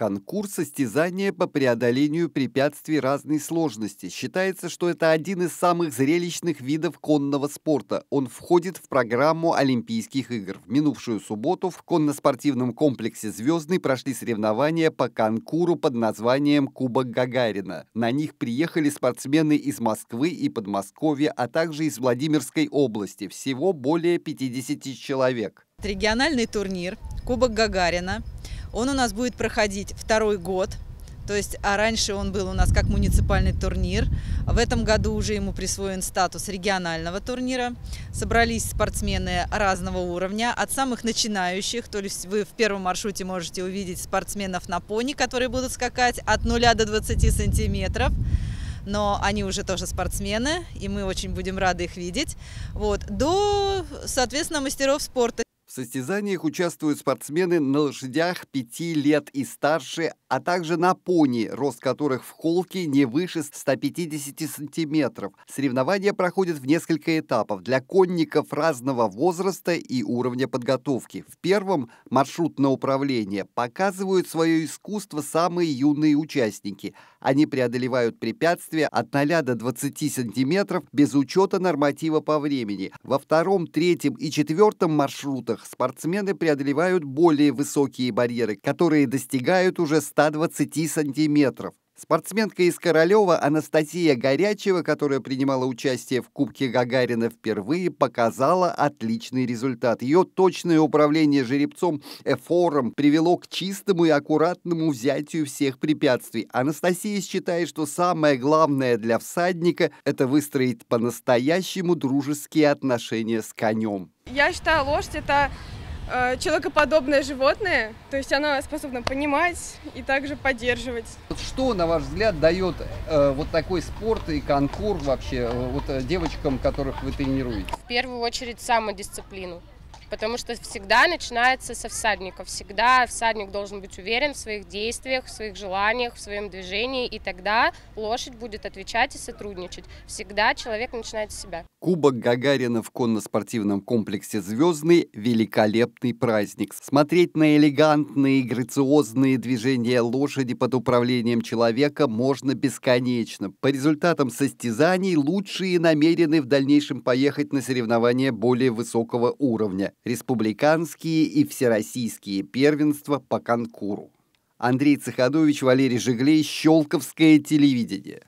Конкурс состязания по преодолению препятствий разной сложности. Считается, что это один из самых зрелищных видов конного спорта. Он входит в программу Олимпийских игр. В минувшую субботу в конноспортивном комплексе «Звездный» прошли соревнования по конкуру под названием «Кубок Гагарина». На них приехали спортсмены из Москвы и Подмосковья, а также из Владимирской области. Всего более 50 человек. Региональный турнир «Кубок Гагарина» Он у нас будет проходить второй год. То есть, а раньше он был у нас как муниципальный турнир. В этом году уже ему присвоен статус регионального турнира. Собрались спортсмены разного уровня, от самых начинающих, то есть вы в первом маршруте можете увидеть спортсменов на пони, которые будут скакать от 0 до 20 сантиметров но они уже тоже спортсмены, и мы очень будем рады их видеть, вот, до, соответственно, мастеров спорта состязаниях участвуют спортсмены на лошадях 5 лет и старше, а также на пони, рост которых в холке не выше 150 сантиметров. Соревнования проходят в несколько этапов для конников разного возраста и уровня подготовки. В первом маршрут на управление показывают свое искусство самые юные участники. Они преодолевают препятствия от 0 до 20 сантиметров без учета норматива по времени. Во втором, третьем и четвертом маршрутах спортсмены преодолевают более высокие барьеры, которые достигают уже 120 сантиметров. Спортсменка из Королева Анастасия Горячева, которая принимала участие в Кубке Гагарина впервые, показала отличный результат. Ее точное управление жеребцом эфором привело к чистому и аккуратному взятию всех препятствий. Анастасия считает, что самое главное для всадника – это выстроить по-настоящему дружеские отношения с конем. Я считаю, лошадь – это Э, человекоподобное животное, то есть оно способно понимать и также поддерживать. Что, на ваш взгляд, дает э, вот такой спорт и конкурс вообще э, вот э, девочкам, которых вы тренируете? В первую очередь самодисциплину потому что всегда начинается со всадника. Всегда всадник должен быть уверен в своих действиях, в своих желаниях, в своем движении, и тогда лошадь будет отвечать и сотрудничать. Всегда человек начинает с себя. Кубок Гагарина в конно-спортивном комплексе «Звездный» – великолепный праздник. Смотреть на элегантные и грациозные движения лошади под управлением человека можно бесконечно. По результатам состязаний лучшие намерены в дальнейшем поехать на соревнования более высокого уровня республиканские и всероссийские первенства по конкуру. Андрей Цеходович, Валерий Жиглей, Щелковское телевидение.